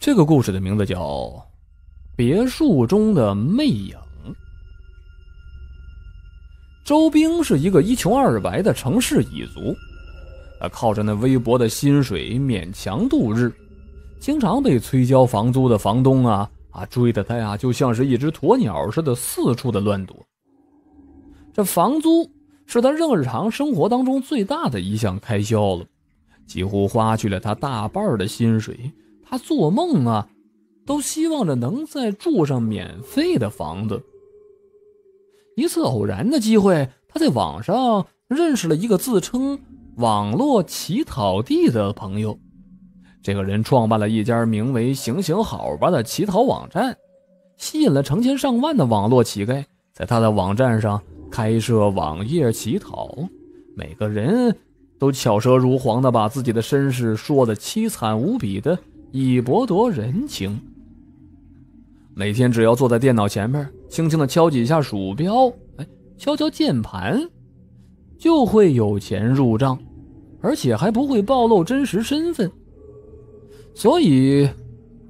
这个故事的名字叫《别墅中的魅影》。周兵是一个一穷二白的城市蚁族，啊，靠着那微薄的薪水勉强度日，经常被催交房租的房东啊啊追的他呀，就像是一只鸵鸟似的四处的乱躲。这房租是他日常生活当中最大的一项开销了，几乎花去了他大半的薪水。他做梦啊，都希望着能在住上免费的房子。一次偶然的机会，他在网上认识了一个自称“网络乞讨地”的朋友。这个人创办了一家名为“行行好吧”的乞讨网站，吸引了成千上万的网络乞丐在他的网站上开设网页乞讨。每个人都巧舌如簧地把自己的身世说得凄惨无比的。以博夺人情。每天只要坐在电脑前面，轻轻的敲几下鼠标，哎，敲敲键盘，就会有钱入账，而且还不会暴露真实身份。所以，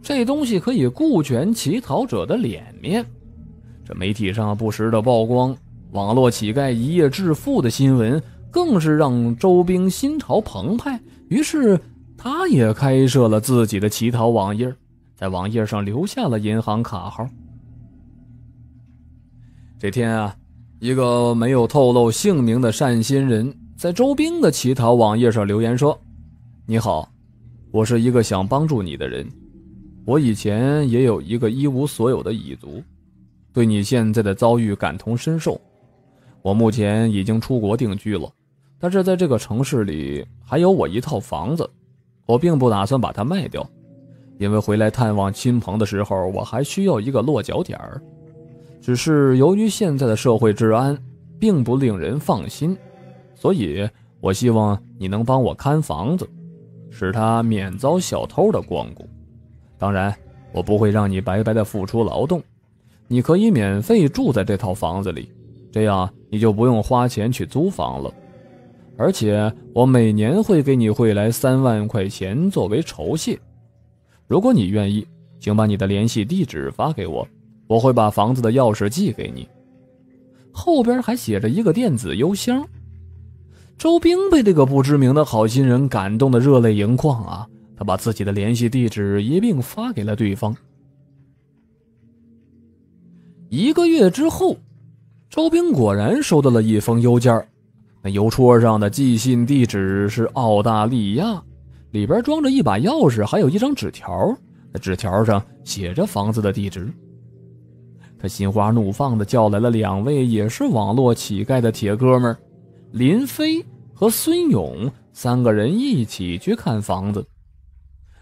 这东西可以顾全乞讨者的脸面。这媒体上不时的曝光网络乞丐一夜致富的新闻，更是让周兵心潮澎湃。于是。他也开设了自己的乞讨网页，在网页上留下了银行卡号。这天啊，一个没有透露姓名的善心人在周兵的乞讨网页上留言说：“你好，我是一个想帮助你的人。我以前也有一个一无所有的蚁族，对你现在的遭遇感同身受。我目前已经出国定居了，但是在这个城市里还有我一套房子。”我并不打算把它卖掉，因为回来探望亲朋的时候，我还需要一个落脚点儿。只是由于现在的社会治安并不令人放心，所以我希望你能帮我看房子，使它免遭小偷的光顾。当然，我不会让你白白的付出劳动，你可以免费住在这套房子里，这样你就不用花钱去租房了。而且我每年会给你汇来三万块钱作为酬谢，如果你愿意，请把你的联系地址发给我，我会把房子的钥匙寄给你。后边还写着一个电子邮箱。周兵被这个不知名的好心人感动的热泪盈眶啊！他把自己的联系地址一并发给了对方。一个月之后，周兵果然收到了一封邮件那邮戳上的寄信地址是澳大利亚，里边装着一把钥匙，还有一张纸条。那纸条上写着房子的地址。他心花怒放地叫来了两位也是网络乞丐的铁哥们林飞和孙勇，三个人一起去看房子。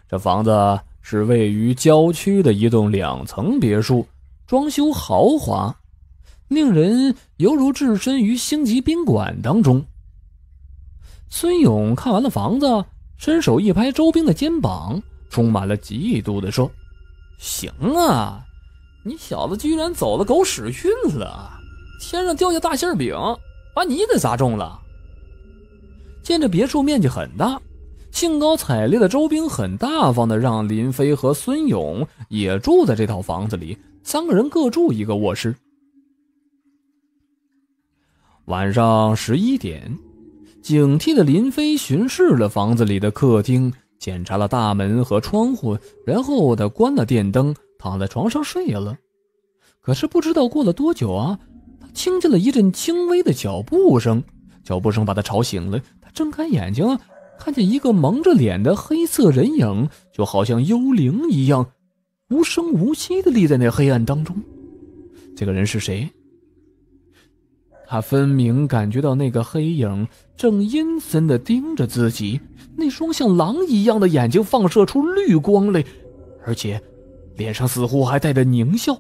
这房子是位于郊区的一栋两层别墅，装修豪华。令人犹如置身于星级宾馆当中。孙勇看完了房子，伸手一拍周兵的肩膀，充满了嫉妒的说：“行啊，你小子居然走了狗屎运了，天上掉下大馅饼，把你给砸中了。”见这别墅面积很大，兴高采烈的周兵很大方的让林飞和孙勇也住在这套房子里，三个人各住一个卧室。晚上十一点，警惕的林飞巡视了房子里的客厅，检查了大门和窗户，然后他关了电灯，躺在床上睡了。可是不知道过了多久啊，他听见了一阵轻微的脚步声，脚步声把他吵醒了。他睁开眼睛，看见一个蒙着脸的黑色人影，就好像幽灵一样，无声无息地立在那黑暗当中。这个人是谁？他分明感觉到那个黑影正阴森的盯着自己，那双像狼一样的眼睛放射出绿光来，而且脸上似乎还带着狞笑。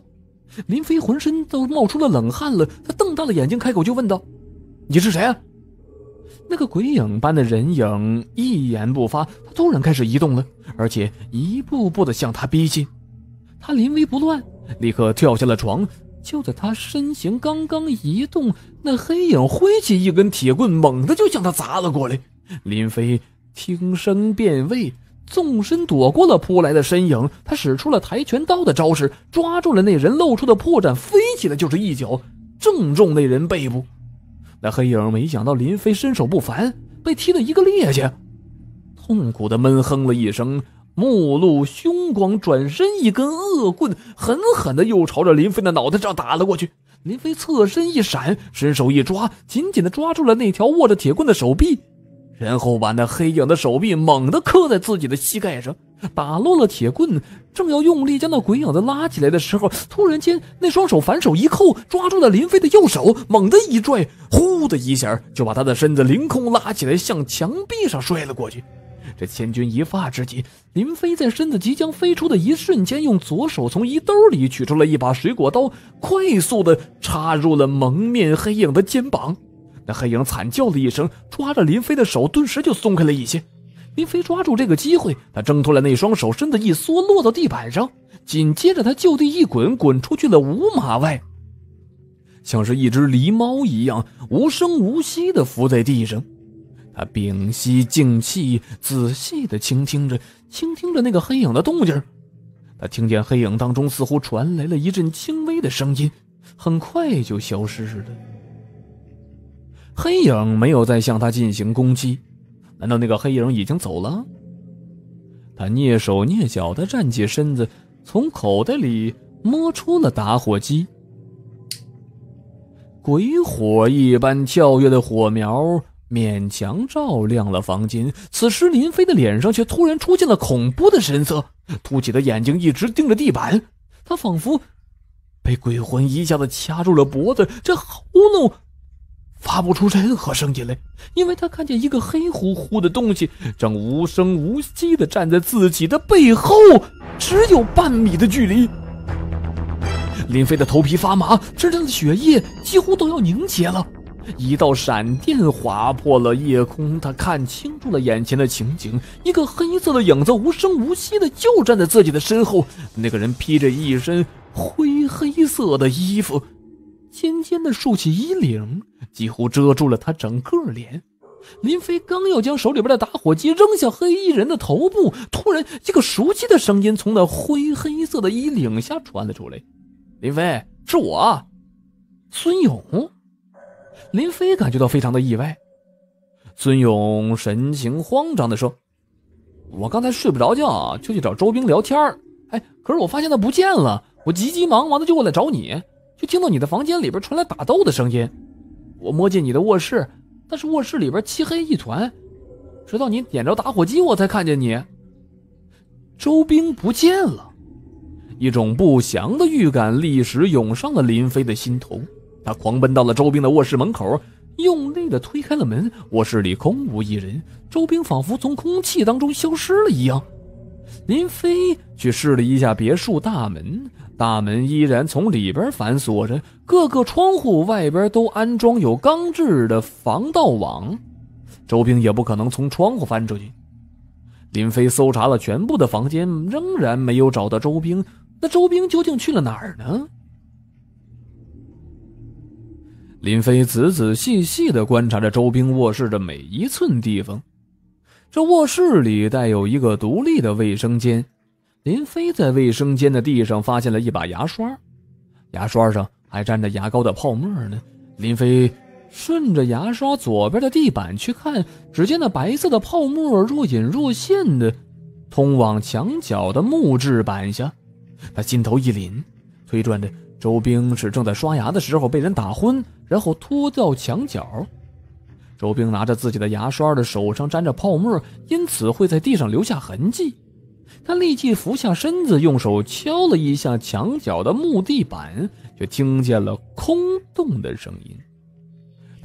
林飞浑身都冒出了冷汗了，他瞪大了眼睛，开口就问道：“你是谁啊？”那个鬼影般的人影一言不发，他突然开始移动了，而且一步步的向他逼近。他临危不乱，立刻跳下了床。就在他身形刚刚移动，那黑影挥起一根铁棍，猛地就向他砸了过来。林飞听声辨位，纵身躲过了扑来的身影。他使出了跆拳道的招式，抓住了那人露出的破绽，飞起来就是一脚，正中那人背部。那黑影没想到林飞身手不凡，被踢了一个趔趄，痛苦的闷哼了一声。目露凶光，转身，一根恶棍狠狠的又朝着林飞的脑袋上打了过去。林飞侧身一闪，伸手一抓，紧紧的抓住了那条握着铁棍的手臂，然后把那黑影的手臂猛地磕在自己的膝盖上，打落了铁棍。正要用力将那鬼影子拉起来的时候，突然间，那双手反手一扣，抓住了林飞的右手，猛地一拽，呼的一下就把他的身子凌空拉起来，向墙壁上摔了过去。这千钧一发之际，林飞在身子即将飞出的一瞬间，用左手从衣兜里取出了一把水果刀，快速的插入了蒙面黑影的肩膀。那黑影惨叫了一声，抓着林飞的手顿时就松开了一些。林飞抓住这个机会，他挣脱了那双手，身子一缩，落到地板上。紧接着，他就地一滚，滚出去了五码外，像是一只狸猫一样无声无息的伏在地上。他屏息静气，仔细的倾听着，倾听着那个黑影的动静。他听见黑影当中似乎传来了一阵轻微的声音，很快就消失了。黑影没有再向他进行攻击，难道那个黑影已经走了？他蹑手蹑脚的站起身子，从口袋里摸出了打火机，鬼火一般跳跃的火苗。勉强照亮了房间。此时，林飞的脸上却突然出现了恐怖的神色，凸起的眼睛一直盯着地板。他仿佛被鬼魂一下子掐住了脖子，这喉咙发不出任何声音来，因为他看见一个黑乎乎的东西正无声无息地站在自己的背后，只有半米的距离。林飞的头皮发麻，身上的血液几乎都要凝结了。一道闪电划破了夜空，他看清楚了眼前的情景：一个黑色的影子无声无息的就站在自己的身后。那个人披着一身灰黑色的衣服，尖尖的竖起衣领，几乎遮住了他整个脸。林飞刚要将手里边的打火机扔向黑衣人的头部，突然一个熟悉的声音从那灰黑色的衣领下传了出来：“林飞，是我，孙勇。”林飞感觉到非常的意外，孙勇神情慌张地说：“我刚才睡不着觉，就去找周兵聊天。哎，可是我发现他不见了，我急急忙忙的就过来找你，就听到你的房间里边传来打斗的声音。我摸进你的卧室，但是卧室里边漆黑一团，直到你点着打火机，我才看见你。周兵不见了，一种不祥的预感立时涌上了林飞的心头。”他狂奔到了周兵的卧室门口，用力的推开了门。卧室里空无一人，周兵仿佛从空气当中消失了一样。林飞去试了一下别墅大门，大门依然从里边反锁着。各个窗户外边都安装有钢制的防盗网，周兵也不可能从窗户翻出去。林飞搜查了全部的房间，仍然没有找到周兵。那周兵究竟去了哪儿呢？林飞仔仔细细地观察着周兵卧室的每一寸地方。这卧室里带有一个独立的卫生间。林飞在卫生间的地上发现了一把牙刷，牙刷上还沾着牙膏的泡沫呢。林飞顺着牙刷左边的地板去看，只见那白色的泡沫若隐若现的通往墙角的木质板下。他心头一凛，推转着。周兵是正在刷牙的时候被人打昏，然后拖到墙角。周兵拿着自己的牙刷的手上沾着泡沫，因此会在地上留下痕迹。他立即俯下身子，用手敲了一下墙角的木地板，却听见了空洞的声音。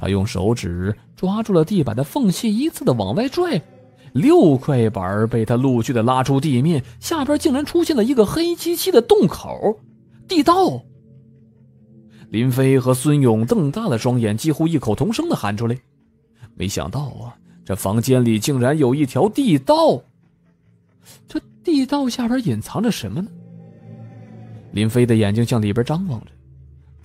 他用手指抓住了地板的缝隙，依次的往外拽，六块板被他陆续的拉出地面，下边竟然出现了一个黑漆漆的洞口，地道。林飞和孙勇瞪大了双眼，几乎异口同声地喊出来：“没想到啊，这房间里竟然有一条地道！这地道下边隐藏着什么呢？”林飞的眼睛向里边张望着，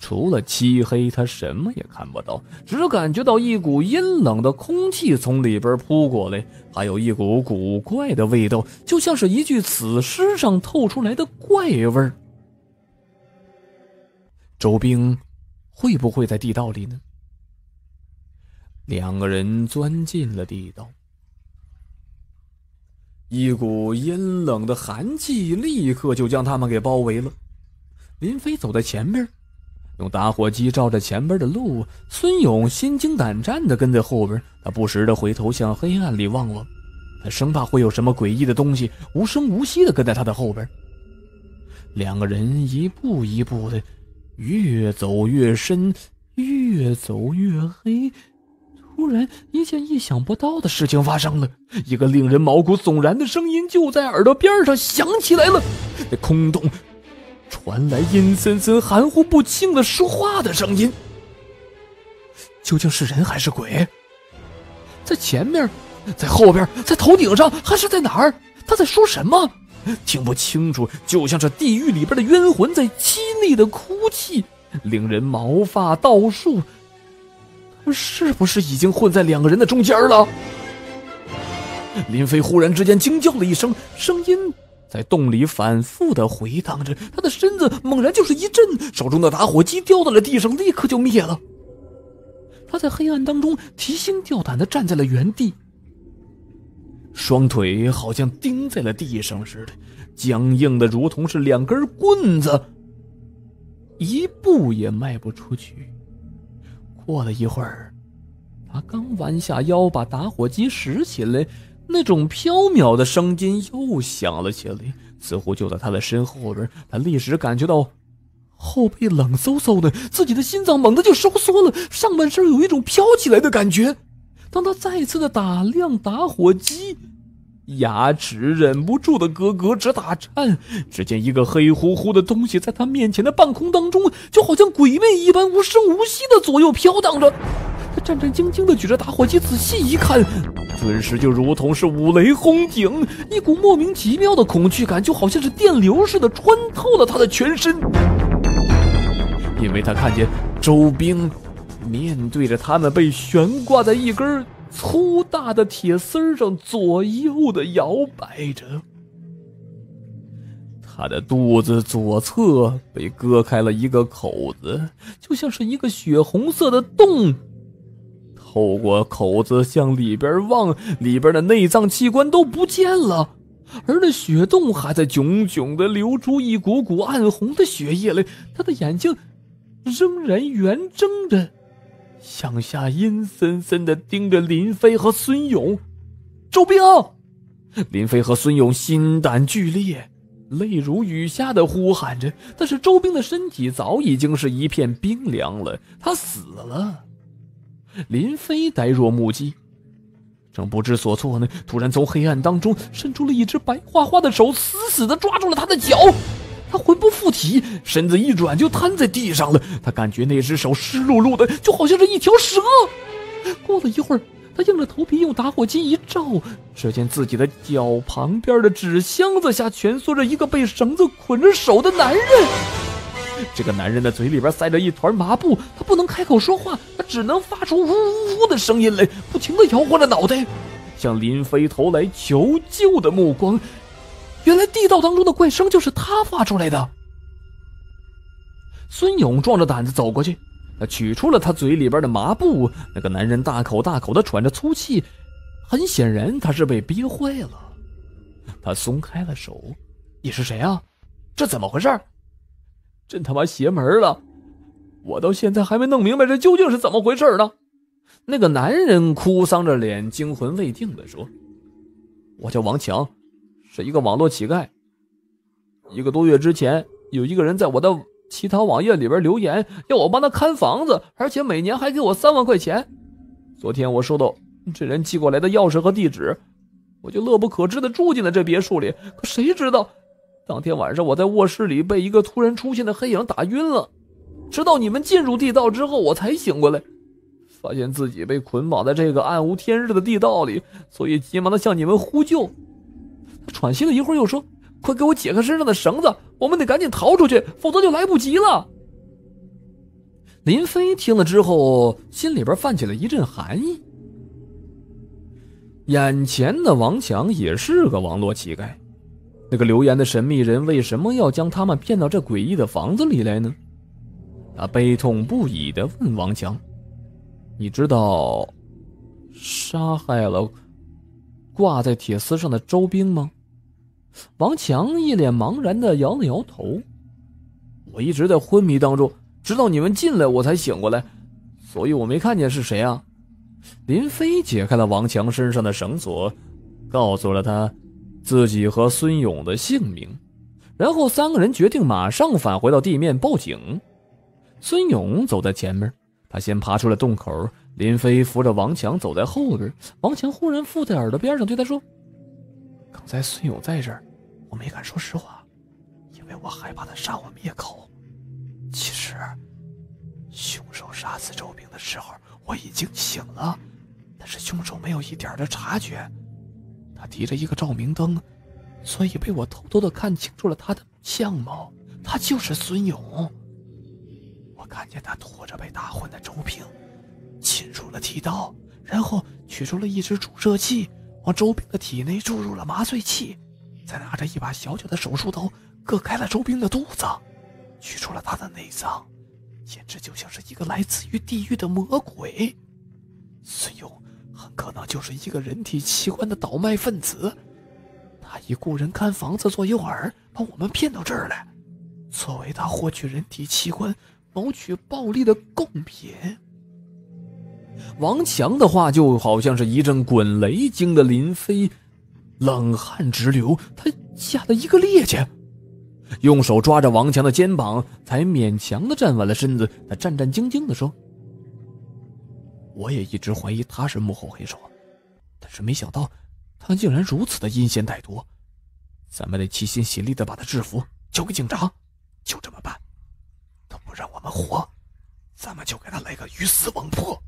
除了漆黑，他什么也看不到，只感觉到一股阴冷的空气从里边扑过来，还有一股古怪的味道，就像是一具死尸上透出来的怪味儿。周兵会不会在地道里呢？两个人钻进了地道，一股阴冷的寒气立刻就将他们给包围了。林飞走在前边，用打火机照着前边的路；孙勇心惊胆战的跟在后边，他不时的回头向黑暗里望望，他生怕会有什么诡异的东西无声无息的跟在他的后边。两个人一步一步的。越走越深，越走越黑。突然，一件意想不到的事情发生了，一个令人毛骨悚然的声音就在耳朵边上响起来了。那空洞传来阴森森、含糊不清的说话的声音。究竟是人还是鬼？在前面？在后边？在头顶上？还是在哪儿？他在说什么？听不清楚，就像是地狱里边的冤魂在凄厉的哭泣，令人毛发倒竖。是不是已经混在两个人的中间了？林飞忽然之间惊叫了一声，声音在洞里反复的回荡着。他的身子猛然就是一震，手中的打火机掉到了地上，立刻就灭了。他在黑暗当中提心吊胆的站在了原地。双腿好像钉在了地上似的，僵硬的如同是两根棍子，一步也迈不出去。过了一会儿，他刚弯下腰把打火机拾起来，那种飘渺的声音又响了起来，似乎就在他的身后边。他立时感觉到后背冷飕飕的，自己的心脏猛地就收缩了，上半身有一种飘起来的感觉。当他再次的打量打火机，牙齿忍不住的咯咯直打颤。只见一个黑乎乎的东西在他面前的半空当中，就好像鬼魅一般无声无息的左右飘荡着。他战战兢兢的举着打火机，仔细一看，顿时就如同是五雷轰顶，一股莫名其妙的恐惧感就好像是电流似的穿透了他的全身。因为他看见周兵。面对着他们，被悬挂在一根粗大的铁丝上，左右的摇摆着。他的肚子左侧被割开了一个口子，就像是一个血红色的洞。透过口子向里边望，里边的内脏器官都不见了，而那血洞还在炯炯的流出一股股暗红的血液来。他的眼睛仍然圆睁着。向下阴森森的盯着林飞和孙勇，周兵。林飞和孙勇心胆俱裂，泪如雨下的呼喊着，但是周兵的身体早已经是一片冰凉了，他死了。林飞呆若木鸡，正不知所措呢，突然从黑暗当中伸出了一只白花花的手，死死的抓住了他的脚。他魂不附体，身子一转就瘫在地上了。他感觉那只手湿漉漉的，就好像是一条蛇。过了一会儿，他硬着头皮用打火机一照，只见自己的脚旁边的纸箱子下蜷缩着一个被绳子捆着手的男人。这个男人的嘴里边塞着一团麻布，他不能开口说话，他只能发出呜呜呜的声音来，不停地摇晃着脑袋，向林飞投来求救的目光。原来地道当中的怪声就是他发出来的。孙勇壮着胆子走过去，取出了他嘴里边的麻布。那个男人大口大口地喘着粗气，很显然他是被憋坏了。他松开了手：“你是谁啊？这怎么回事？真他妈邪门了！我到现在还没弄明白这究竟是怎么回事呢。”那个男人哭丧着脸，惊魂未定地说：“我叫王强。”是一个网络乞丐。一个多月之前，有一个人在我的其他网页里边留言，要我帮他看房子，而且每年还给我三万块钱。昨天我收到这人寄过来的钥匙和地址，我就乐不可支的住进了这别墅里。可谁知道，当天晚上我在卧室里被一个突然出现的黑影打晕了。直到你们进入地道之后，我才醒过来，发现自己被捆绑在这个暗无天日的地道里，所以急忙的向你们呼救。喘息了一会儿，又说：“快给我解开身上的绳子，我们得赶紧逃出去，否则就来不及了。”林飞听了之后，心里边泛起了一阵寒意。眼前的王强也是个网络乞丐，那个留言的神秘人为什么要将他们骗到这诡异的房子里来呢？他悲痛不已的问王强：“你知道杀害了挂在铁丝上的周兵吗？”王强一脸茫然地摇了摇头。我一直在昏迷当中，直到你们进来我才醒过来，所以我没看见是谁啊。林飞解开了王强身上的绳索，告诉了他自己和孙勇的姓名，然后三个人决定马上返回到地面报警。孙勇走在前面，他先爬出了洞口。林飞扶着王强走在后边。王强忽然附在耳朵边上对他说。刚才孙勇在这儿，我没敢说实话，因为我害怕他杀我灭口。其实，凶手杀死周平的时候，我已经醒了，但是凶手没有一点的察觉。他提着一个照明灯，所以被我偷偷的看清楚了他的相貌。他就是孙勇。我看见他拖着被打昏的周平，侵入了剃刀，然后取出了一支注射器。往周兵的体内注入了麻醉剂，再拿着一把小小的手术刀割开了周兵的肚子，取出了他的内脏，简直就像是一个来自于地狱的魔鬼。孙勇很可能就是一个人体器官的倒卖分子，他以雇人看房子做诱饵，把我们骗到这儿来，作为他获取人体器官、谋取暴利的贡品。王强的话就好像是一阵滚雷，惊得林飞冷汗直流。他吓得一个趔趄，用手抓着王强的肩膀，才勉强的站稳了身子。他战战兢兢的说：“我也一直怀疑他是幕后黑手，但是没想到他竟然如此的阴险歹毒。咱们得齐心协力的把他制服，交给警察。就这么办，他不让我们活，咱们就给他来个鱼死网破。”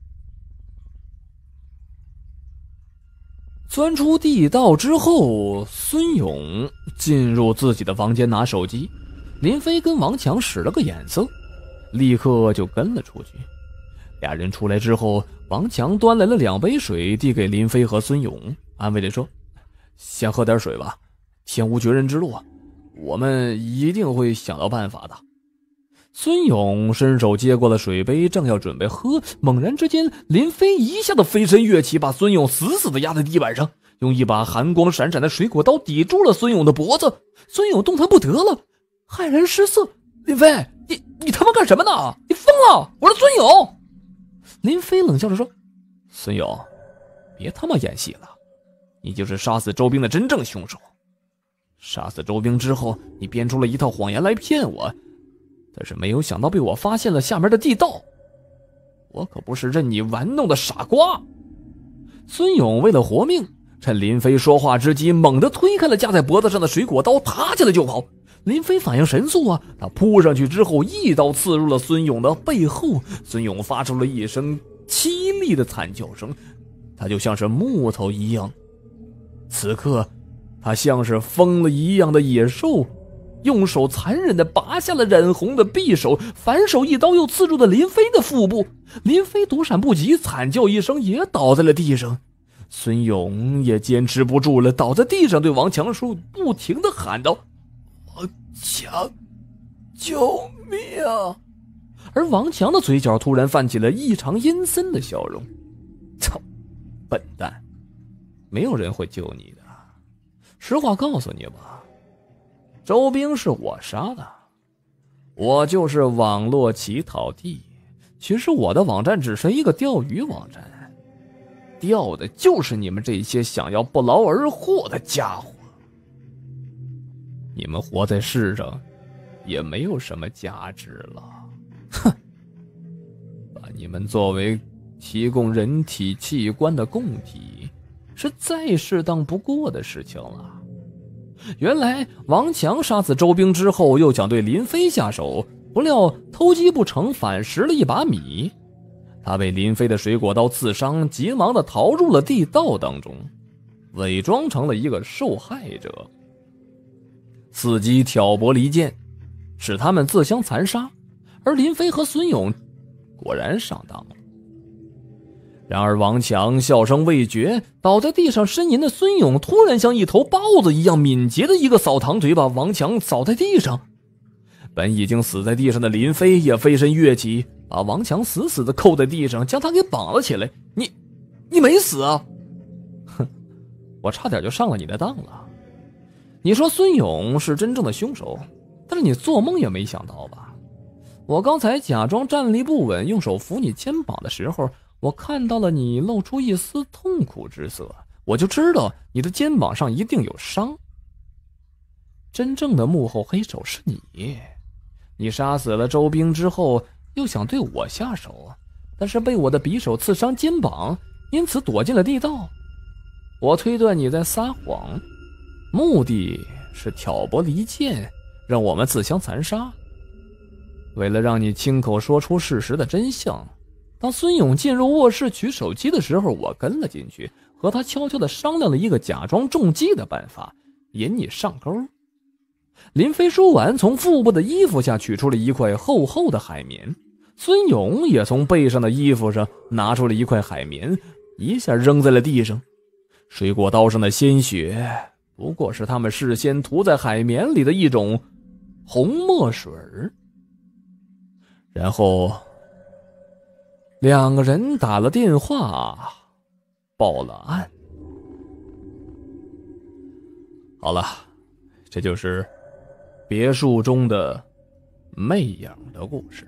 钻出地道之后，孙勇进入自己的房间拿手机，林飞跟王强使了个眼色，立刻就跟了出去。俩人出来之后，王强端来了两杯水，递给林飞和孙勇，安慰着说：“先喝点水吧，天无绝人之路，我们一定会想到办法的。”孙勇伸手接过了水杯，正要准备喝，猛然之间，林飞一下子飞身跃起，把孙勇死死的压在地板上，用一把寒光闪闪的水果刀抵住了孙勇的脖子。孙勇动弹不得了，骇然失色。林飞，你你他妈干什么呢？你疯了！我是孙勇。林飞冷笑着说：“孙勇，别他妈演戏了，你就是杀死周兵的真正凶手。杀死周兵之后，你编出了一套谎言来骗我。”但是没有想到被我发现了下面的地道，我可不是任你玩弄的傻瓜。孙勇为了活命，趁林飞说话之机，猛地推开了架在脖子上的水果刀，爬起来就跑。林飞反应神速啊，他扑上去之后，一刀刺入了孙勇的背后，孙勇发出了一声凄厉的惨叫声，他就像是木头一样。此刻，他像是疯了一样的野兽。用手残忍地拔下了染红的匕首，反手一刀又刺中了林飞的腹部。林飞躲闪不及，惨叫一声也倒在了地上。孙勇也坚持不住了，倒在地上，对王强说：“不停地喊道，王强，救命！”而王强的嘴角突然泛起了异常阴森的笑容。“操，笨蛋，没有人会救你的。实话告诉你吧。”周兵是我杀的，我就是网络乞讨地。其实我的网站只是一个钓鱼网站，钓的就是你们这些想要不劳而获的家伙。你们活在世上也没有什么价值了，哼！把你们作为提供人体器官的供体，是再适当不过的事情了。原来王强杀死周兵之后，又想对林飞下手，不料偷鸡不成反蚀了一把米。他被林飞的水果刀刺伤，急忙的逃入了地道当中，伪装成了一个受害者，伺机挑拨离间，使他们自相残杀。而林飞和孙勇果然上当了。然而，王强笑声未绝，倒在地上呻吟的孙勇突然像一头豹子一样敏捷的一个扫堂腿，把王强扫在地上。本已经死在地上的林飞也飞身跃起，把王强死死的扣在地上，将他给绑了起来。你，你没死？啊？哼，我差点就上了你的当了。你说孙勇是真正的凶手，但是你做梦也没想到吧？我刚才假装站立不稳，用手扶你肩膀的时候。我看到了你露出一丝痛苦之色，我就知道你的肩膀上一定有伤。真正的幕后黑手是你，你杀死了周兵之后，又想对我下手，但是被我的匕首刺伤肩膀，因此躲进了地道。我推断你在撒谎，目的是挑拨离间，让我们自相残杀。为了让你亲口说出事实的真相。当孙勇进入卧室取手机的时候，我跟了进去，和他悄悄地商量了一个假装中计的办法，引你上钩。林飞说完，从腹部的衣服下取出了一块厚厚的海绵。孙勇也从背上的衣服上拿出了一块海绵，一下扔在了地上。水果刀上的鲜血不过是他们事先涂在海绵里的一种红墨水然后。两个人打了电话，报了案。好了，这就是别墅中的魅影的故事。